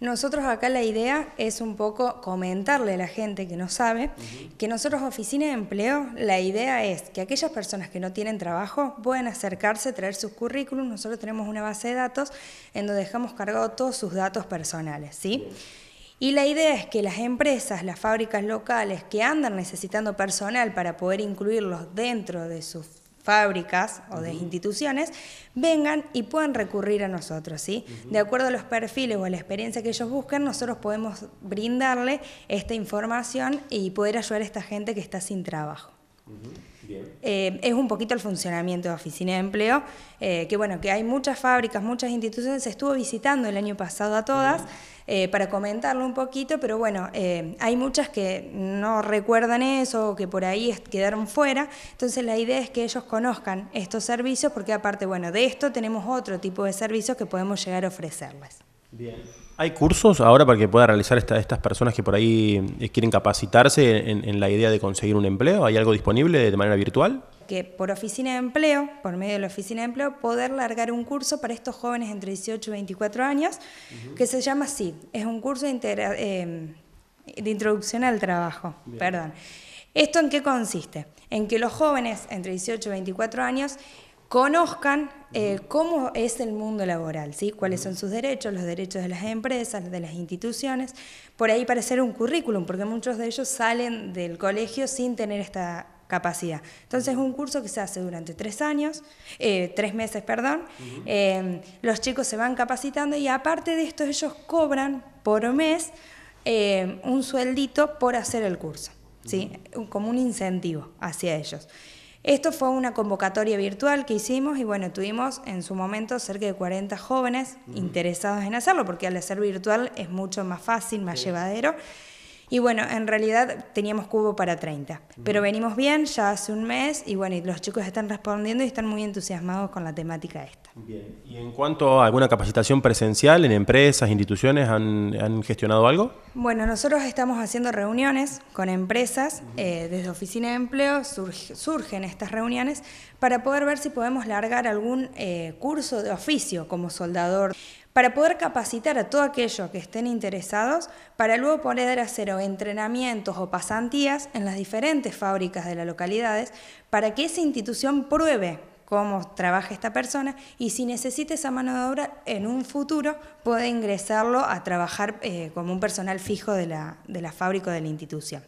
Nosotros acá la idea es un poco comentarle a la gente que no sabe que nosotros oficina de empleo, la idea es que aquellas personas que no tienen trabajo puedan acercarse, traer sus currículum, nosotros tenemos una base de datos en donde dejamos cargado todos sus datos personales, ¿sí? Y la idea es que las empresas, las fábricas locales que andan necesitando personal para poder incluirlos dentro de sus fábricas o de instituciones, vengan y puedan recurrir a nosotros, ¿sí? De acuerdo a los perfiles o a la experiencia que ellos buscan, nosotros podemos brindarle esta información y poder ayudar a esta gente que está sin trabajo. Eh, es un poquito el funcionamiento de Oficina de Empleo, eh, que bueno, que hay muchas fábricas, muchas instituciones, se estuvo visitando el año pasado a todas eh, para comentarlo un poquito, pero bueno, hay muchas que no recuerdan eso, que por ahí quedaron fuera, entonces la idea es que ellos conozcan estos servicios, porque aparte, bueno, de esto tenemos otro tipo de servicios que podemos llegar a ofrecerles. Bien. ¿Hay cursos ahora para que pueda realizar esta, estas personas que por ahí eh, quieren capacitarse en, la idea de conseguir un empleo? ¿Hay algo disponible de manera virtual? Que por oficina de empleo, por medio de la oficina de empleo, poder largar un curso para estos jóvenes entre 18 y 24 años, que se llama así, es un curso de, eh, introducción al trabajo, perdón. ¿Esto en qué consiste? En que los jóvenes entre 18 y 24 años conozcan eh, cómo es el mundo laboral, ¿sí? cuáles son sus derechos, los derechos de las empresas, de las instituciones, por ahí parecer un currículum, porque muchos de ellos salen del colegio sin tener esta capacidad. Entonces es un curso que se hace durante tres años, eh, tres meses, perdón, eh, los chicos se van capacitando y aparte de esto ellos cobran por mes un sueldito por hacer el curso, ¿sí? como un incentivo hacia ellos. Esto fue una convocatoria virtual que hicimos y bueno, tuvimos en su momento cerca de 40 jóvenes interesados en hacerlo, porque al hacer virtual es mucho más fácil, más llevadero. Y bueno, en realidad teníamos cubo para 30, pero venimos bien ya hace un mes y bueno, y los chicos están respondiendo y están muy entusiasmados con la temática esta. Bien, ¿y en cuanto a alguna capacitación presencial en empresas, instituciones, han, gestionado algo? Bueno, nosotros estamos haciendo reuniones con empresas, eh, desde Oficina de Empleo surgen estas reuniones para poder ver si podemos largar algún eh, curso de oficio como soldador para poder capacitar a todos aquellos que estén interesados para luego poder hacer entrenamientos o pasantías en las diferentes fábricas de las localidades para que esa institución pruebe cómo trabaja esta persona y si necesita esa mano de obra en un futuro puede ingresarlo a trabajar eh, como un personal fijo de la, de la fábrica o de la institución.